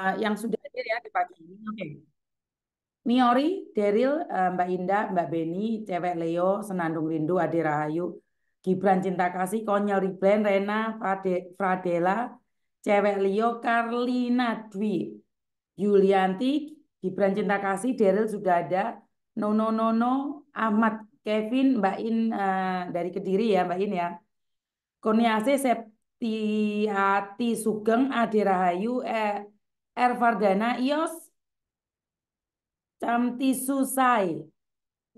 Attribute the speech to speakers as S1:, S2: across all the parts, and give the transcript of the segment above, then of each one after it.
S1: uh, yang sudah hadir ya di pagi ini. Oke. Okay. Niori, Deril, uh, eh, Mbak Indah, Mbak Beni, Cewek Leo, Senandung Rindu, Adi Rahayu, Gibran Cinta Kasih, Konyol Riblen, Rena, Frade, Fradela, Cewek Leo, Karlina Dwi, Yulianti, Gibran Cinta Kasih, Deril sudah ada, Nono Nono, no, Ahmad Kevin, Mbak In uh, dari Kediri ya Mbak In ya. Kurniasi, Septiati Sugeng, Adi Rahayu, eh, R Ios Camti Susai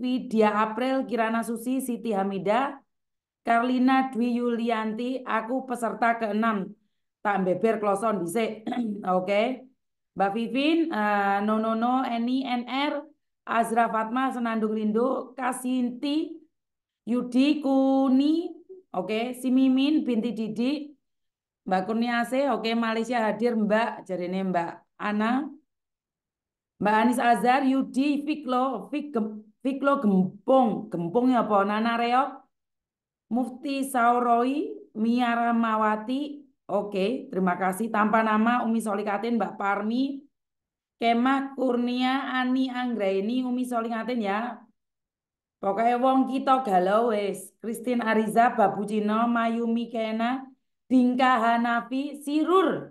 S1: Widya April Kirana Susi Siti Hamida Karlina Dwi Yulianti aku peserta keenam tak beber kloson dice, oke okay. Mbak Vivin uh, eh, no no no Eni NR Azra Fatma Senandung Rindu Kasinti Yudi Kuni oke okay. Simimin binti Didi Mbak Kurniase, oke Malaysia hadir Mbak, ini Mbak Ana. Mbak Anis Azhar, Yudi, Fiklo, Fik, Fiklo Gempong, Gempong ya apa? Nana Reok, Mufti Sauroi, Mia Ramawati, oke, terima kasih. Tanpa nama Umi Solikatin, Mbak Parmi, Kemah Kurnia, Ani Anggraini, Umi Solikatin ya. Pokoknya wong kita galau wes, kristin Ariza, Babu Cino, Mayumi Kena, Tingkah Hanafi Sirur.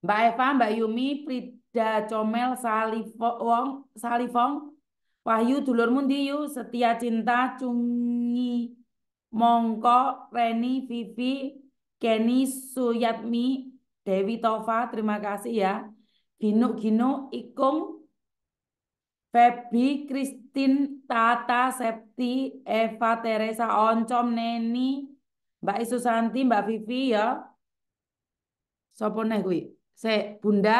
S1: Mbak Eva, Mbak Yumi, Prida Comel, Salifong, Salifong Wahyu Dulur Mundiyu, Setia Cinta, Cungi Mongko, Reni, Vivi, Kenny, Suyatmi, Dewi Tova, terima kasih ya. Gino Gino, Ikung, Febi, Kristin, Tata, Septi, Eva, Teresa, Oncom, Neni, Mbak isu santi Mbak Vivi ya. Sopo neh kuwi? Se Bunda.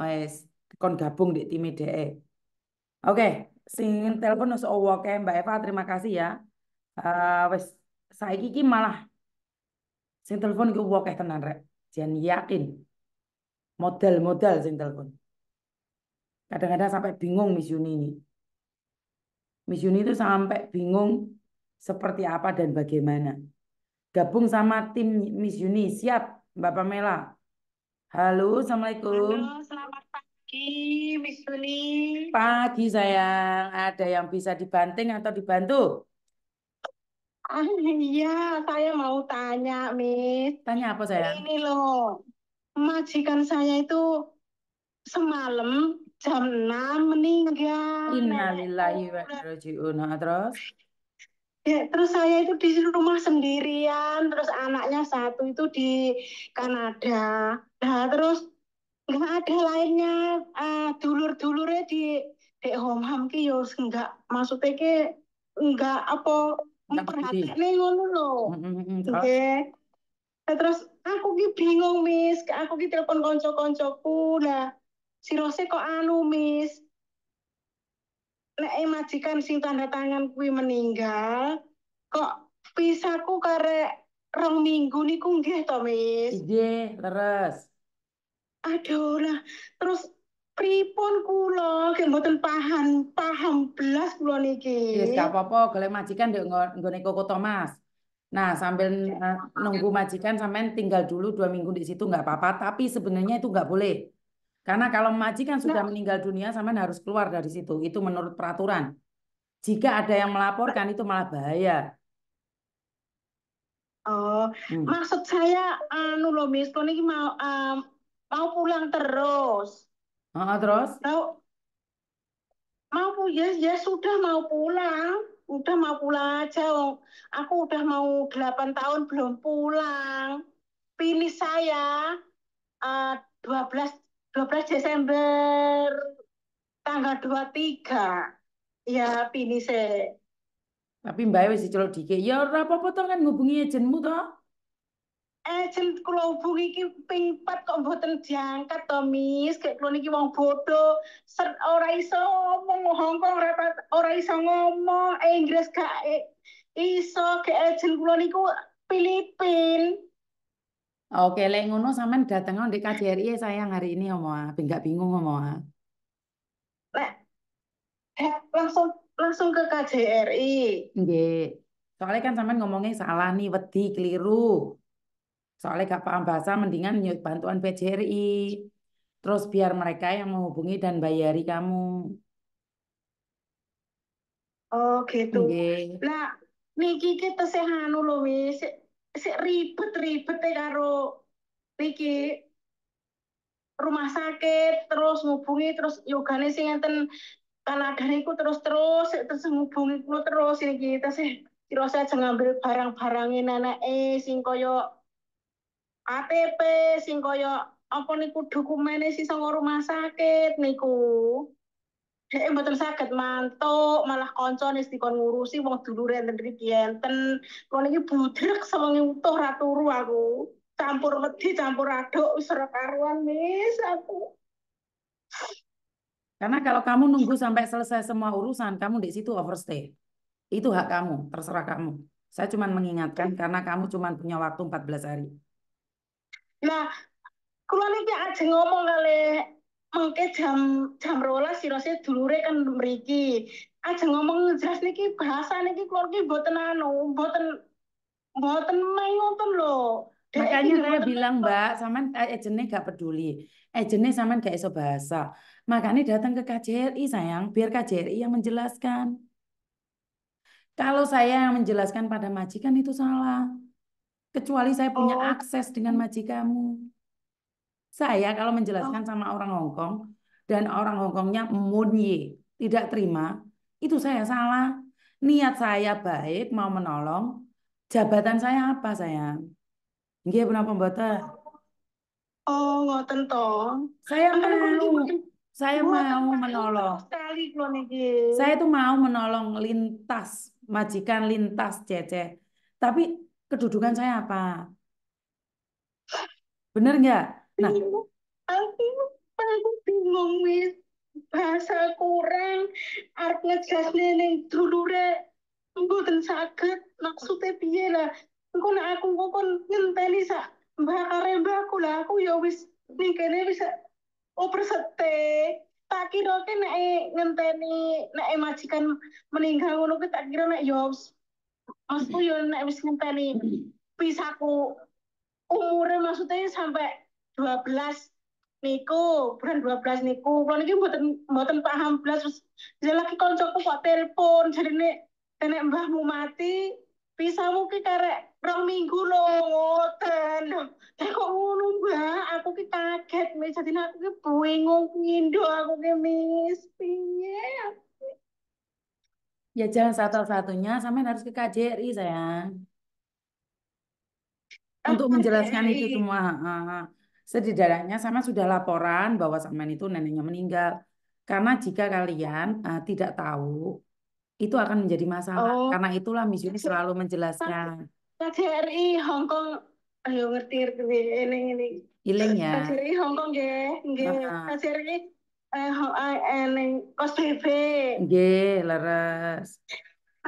S1: Wes, oh, kon gabung di tim DE. Oke, sing telepon wis oke Mbak Eva, terima kasih ya. Uh, eh, wes saiki iki malah sing telepon iku oke tenan rek. Jan yakin. Model-model sing telepon. Kadang-kadang sampai bingung Miss Yuni ini. Miss Yuni itu sampai bingung seperti apa dan bagaimana gabung sama tim Miss Yuni. Siap, Mbak Pamela. Halo, Assalamualaikum. Halo,
S2: selamat pagi, Miss Yuni.
S1: Pagi, sayang. Ada yang bisa dibanting atau dibantu? Ah,
S2: iya, saya mau tanya, Miss. Tanya apa, sayang? Ini loh, majikan saya itu semalam jam 6 meninggal.
S1: Innalillahi wa'alaikum. terus?
S2: Ya, terus saya itu di rumah sendirian, terus anaknya satu itu di Kanada. Nah, terus nggak ada lainnya uh, dulur-dulurnya di home homham ki yo enggak maksudnya ki enggak apa memperhatikan ngono lho. oke nah, Terus aku ki bingung, Miss. Aku ki telepon kanca-kancaku. Lah, Rose kok anu, Miss nek majikan sing tanda tangan kuwi meninggal kok pisaku kare rong minggu niku nggih to mis nggih leres aduh lah terus pripun kula nggih mboten paham paham belas kula niki yes, ya, gak
S1: apa-apa golek majikan ndek nggone Koko Thomas Nah, sambil eh, nunggu majikan, sampean tinggal dulu dua minggu di situ nggak apa-apa. Tapi sebenarnya itu nggak boleh. Karena kalau majikan sudah nah. meninggal dunia, sama harus keluar dari situ. Itu menurut peraturan. Jika nah. ada yang melaporkan itu malah bahaya. Oh, hmm. maksud saya anu loh Miss Tony, mau um,
S2: mau pulang terus. Oh, terus? Tahu mau ya ya sudah mau pulang, udah mau pulang aja. Aku udah mau 8 tahun belum pulang. Pilih saya uh, eh, 12 12 Desember tanggal 23
S1: ya pinise tapi mbak wis diceluk ya ora apa-apa to kan ngubungi ejenmu to Ejen eh, kula hubungi iki ping 4 kok mboten
S2: diangkat to Mis kula niki wong bodoh ser ora iso ngomong Hongkong ora iso ngomong eh, Inggris gak eh, iso kayak ejen kula
S1: niku Filipin Oke, lek ngono sampean dateng di KJRI sayang hari ini omo ah, bingung omo Lek, eh, langsung langsung ke KJRI. Nggih. Soalnya kan sampean ngomongnya salah nih, wedi keliru. Soalnya gak paham bahasa mendingan nyut bantuan PJRI. Terus biar mereka yang menghubungi dan bayari kamu. Oh gitu. Nggih. Lah, niki kita sehanu lho,
S2: wis sik ribet-ribet e karo niki rumah sakit terus ngubungi terus yogane sing enten Kanada niku terus-terus terus ngubungi kulo terus iki terus kira saya ngambil barang-barangnya nana eh sing koyo ATP sing koyo apa niku dokumennya sih sama rumah sakit niku dhek mboten sakit mantuk malah konsol nih dikon ngurusi wong dulure enten mriki enten Kau iki budrek sewengi utuh ratu turu aku campur wedi campur aduk wis karuan mis aku
S1: karena kalau kamu nunggu sampai selesai semua urusan, kamu di situ overstay. Itu hak kamu, terserah kamu. Saya cuma mengingatkan karena kamu cuma punya waktu 14 hari. Nah, kalau ini
S2: aja ngomong kali mengke jam jam rolas rasanya dulure kan memiliki. Aja ngomong jelas niki bahasa niki keluar ki buat anu, buat
S1: boten main nonton lo Makanya saya bilang Mbak, sampean eh, ejene gak peduli. Ejene saman gak iso bahasa. Makanya datang ke KJRI sayang, biar KJRI yang menjelaskan. Kalau saya yang menjelaskan pada majikan itu salah. Kecuali saya punya oh. akses dengan majikamu. Saya kalau menjelaskan oh. sama orang Hongkong dan orang Hongkongnya Kongnya tidak terima, itu saya salah. Niat saya baik mau menolong, jabatan saya apa saya? Nggih pernah mboten? Oh, nggak tentu Saya mau saya mau menolong. Saya itu mau menolong lintas majikan lintas cece. Tapi kedudukan saya apa? Bener nggak? nah,
S2: aku aku bingung wis bahasa kurang arep dulu re dulure dan sakit maksudnya piye lah aku nak aku kon ngenteni sa mbakare mbakku lah aku ya wis nih kene wis oper sete tak kira kan nak ngenteni nak majikan meninggal ngono kita kira nak jobs ya maksudku yo ya wis ngenteni pisahku umure maksudnya sampai dua belas niku bulan 12 niku kula niki mboten mboten paham blas wis ya lagi koncoku kok telepon jarine nenek mbahmu mati bisa mungkin karek rong minggu loh, ngoten tapi kok ngono mbah aku ki kaget mis jadi aku ki bingung ngindo aku ki mis piye
S1: Ya jangan satu-satunya sampai harus ke KJRI sayang. Untuk menjelaskan itu semua. Setidaknya sama sudah laporan bahwa sampean itu neneknya meninggal. Karena jika kalian uh, tidak tahu, itu akan menjadi masalah. Oh. Karena itulah Miss Yuni selalu menjelaskan.
S2: KJRI Hong Kong, ayo ngerti ngerti ini ini.
S1: Iling ya. KJRI
S2: Hong Kong ya, KJRI eh ini kos TV.
S1: Nggih, leres.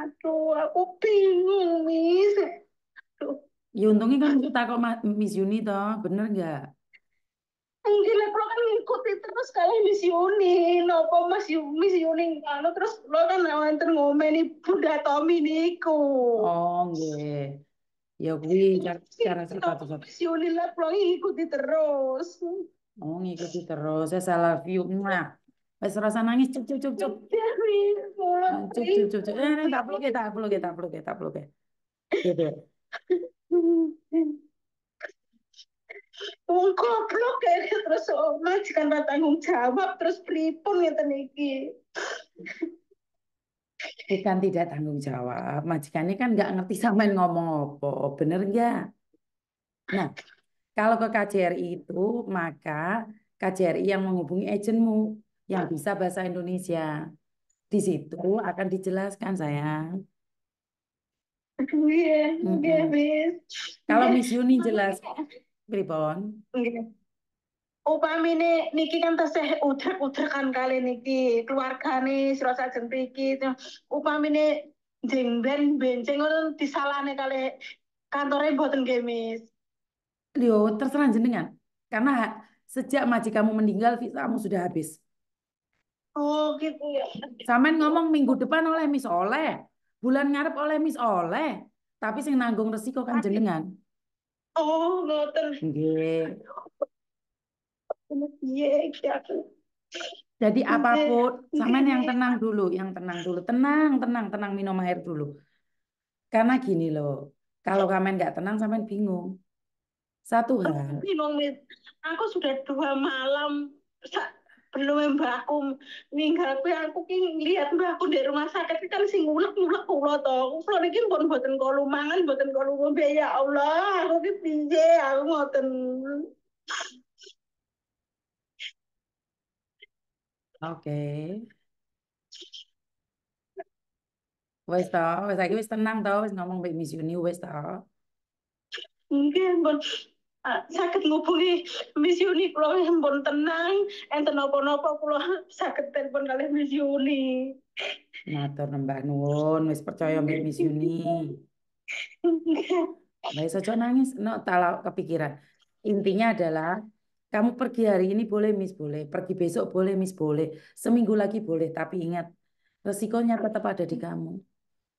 S1: Aduh, aku bingung, Miss. Ya untungnya kan kita kok Miss Yuni toh, bener nggak?
S2: Enggak lah, kalau kan ngikuti terus kayak nopo apa mas misionin kalau terus
S1: lo kan nanti nih Bunda Tommy niku. Oh, nggih. Ya gue cara cara sepatu.
S2: Misionin lah kalau ngikuti terus.
S1: Oh, ngikuti terus. Saya salah view. Nah, Wes rasa nangis cuk cuk cuk cuk. Iya, ah, cuk cuk cuk cuk. Eh, eh, tak kita, tak perlu tak peluk tak perlu kita. Gitu.
S2: wong goblok kayaknya gitu. terus oma jika ora tanggung jawab terus pripun ngeten iki
S1: bukan eh, tidak tanggung jawab majikannya kan nggak ngerti yang ngomong apa bener nggak nah kalau ke KJRI itu maka KJRI yang menghubungi agentmu yang bisa bahasa Indonesia di situ akan dijelaskan sayang Iya, yeah, mm Kalau Miss Yuni jelas, Pripun?
S2: Nggih. Upamine niki kan tasih utrek-utrekan kali niki keluargane sira jentiki. mriki. Upamine jengben benceng ngono disalahne kali
S1: kantore mboten gemis. Lho, terserah jenengan. Karena sejak majikamu meninggal kamu sudah habis. Oh gitu ya. Samen ngomong minggu depan oleh Miss Oleh, bulan ngarep oleh Miss Oleh, tapi sing nanggung resiko kan jenengan. Oh, ngoten. Nggih. Jadi apapun, samain yang tenang dulu, yang tenang dulu, tenang, tenang, tenang minum air dulu. Karena gini loh, kalau kamen nggak tenang, sampean bingung. Satu hal. aku sudah dua
S2: malam belum mbakku ninggal kuwi aku ki lihat mbakku di rumah sakit kan sing ngulek-ngulek kula to. Kula niki pun buatin kula mangan, buatin kula ngombe ya Allah, aku ki piye aku ngoten.
S1: Oke. Okay. Wes to, wes tenang to, wis ngomong baik Miss Yuni wes to.
S2: Nggih, sakit ngubungi Miss Yuni yang pun tenang enten nopo nopo kalau sakit telepon kali Miss Yuni.
S1: Matur nembah nuwun wis percaya mbak Miss Yuni. Baik saja nangis, no talau kepikiran. Intinya adalah kamu pergi hari ini boleh Miss boleh, pergi besok boleh Miss boleh, seminggu lagi boleh, tapi ingat resikonya tetap ada di kamu.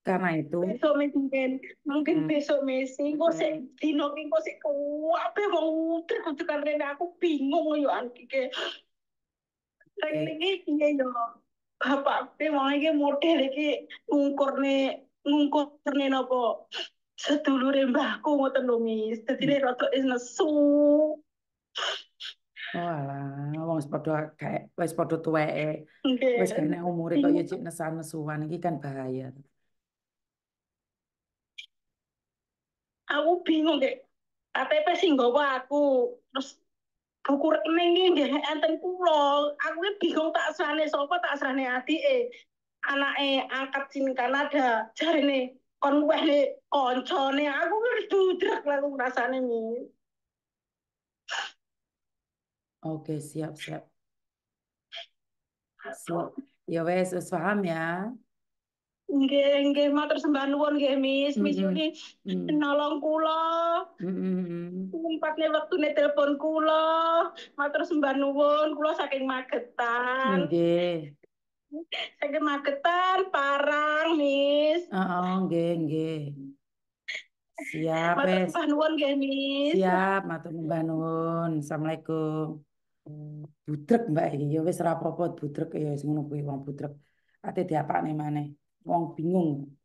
S1: Karena itu. Besok mungkin mungkin hmm. besok Messi kok hmm. sik dino sih kok apa kuwabe ya wong utek-utekan karena aku bingung
S2: yo an iki. Rek iki piye yo. Bapak pe mau lagi model iki ngungkurne ngungkurne napa sedulure mbahku ngoten lho Mis. Dadi hmm. es nesu.
S1: Walah, oh, wong padha kayak wis padha wes Wis kena umur itu ya cek nesan-nesuan ini kan bahaya.
S2: aku bingung deh KTP sih apa aku terus buku rekening deh, enten pulau. aku bingung tak serane sopo tak asrane anak eh angkat sini Kanada jarene nih, konco nih. aku
S1: dudrak lah aku rasanya nih. Oke, siap, siap. Siap. Ya wes, wes paham ya nggih nggih matur sembah nuwun nggih Miss Miss Yuni nolong
S2: kula waktu wektune telepon kula matur sembah nuwun kula saking Magetan
S1: nggih
S2: saking Magetan
S1: Parang Miss Oh nggih nggih Siap, matur sembah nuwun nggih Miss. Siap, matur sembah nuwun. Assalamualaikum. Budrek Mbak iki iya, ya wis ora apa-apa budrek ya wis ngono kuwi wong budrek. Ate diapakne maneh. 我懵懵